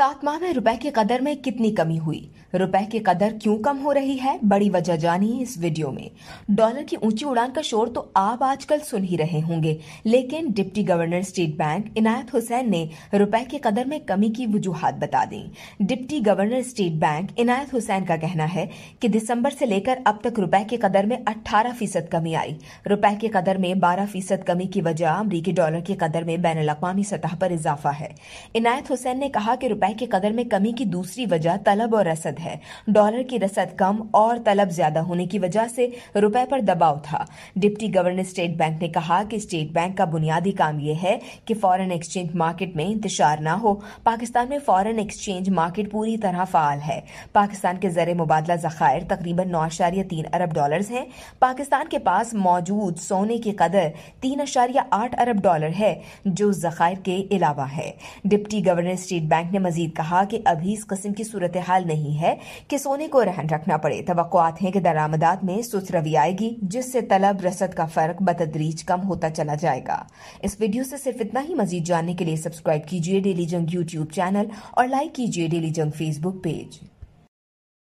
सात माह में रुपए की कदर में कितनी कमी हुई रुपए की कदर क्यों कम हो रही है बड़ी वजह जानिए इस वीडियो में डॉलर की ऊंची उड़ान का शोर तो आप आजकल सुन ही रहे होंगे लेकिन deputy governor State Bank Inayat Hussain ने रुपए की कदर में कमी की वजूहत बता दी deputy governor State Bank Inayat Hussain का कहना है कि दिसंबर से लेकर अब तक रुपए की कदर में अट्ठारह फीसद कमी आई रुपए की कदर में बारह फीसद कमी की वजह अमरीकी डॉलर की कदर में बैन अवी सतह पर इजाफा है इनायत हुसैन ने कहा कि रुपए सप्लाई की कदर में कमी की दूसरी वजह तलब और रसद है डॉलर की रसद कम और तलब ज्यादा होने की वजह से रुपए पर दबाव था डिप्टी गवर्नर स्टेट बैंक ने कहा कि स्टेट बैंक का बुनियादी काम यह है कि फॉरेन एक्सचेंज मार्केट में इंतजार ना हो पाकिस्तान में फॉरेन एक्सचेंज मार्केट पूरी तरह फाल है पाकिस्तान के जर मुबादला जखायर तकरीबन नौ अशारिया तीन अरब डॉलर है पाकिस्तान के पास मौजूद सोने की कदर तीन अशारिया आठ अरब डॉलर है जो जखायर के अलावा है डिप्टी गवर्नर स्टेट बैंक ने मजीद कहा कि अभी इस कस्म की सूरत हाल नहीं है कि सोने को रहन रखना पड़े तो हैं कि दरामदात में सुस्त रवि आएगी जिससे तलब रसद का फर्क बतदरीज कम होता चला जाएगा इस वीडियो से सिर्फ इतना ही मजीद जानने के लिए सब्सक्राइब कीजिए डेली जंग यूट्यूब चैनल और लाइक कीजिए डेली जंग फेसबुक पेज